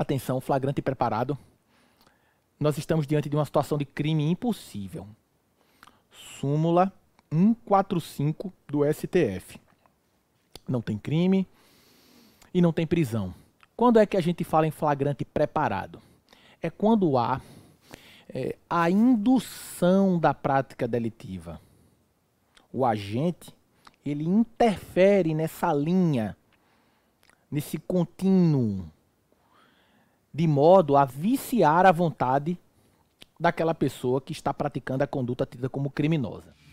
Atenção, flagrante e preparado. Nós estamos diante de uma situação de crime impossível. Súmula 145 do STF. Não tem crime e não tem prisão. Quando é que a gente fala em flagrante preparado? É quando há é, a indução da prática delitiva. O agente ele interfere nessa linha, nesse contínuo de modo a viciar a vontade daquela pessoa que está praticando a conduta tida como criminosa.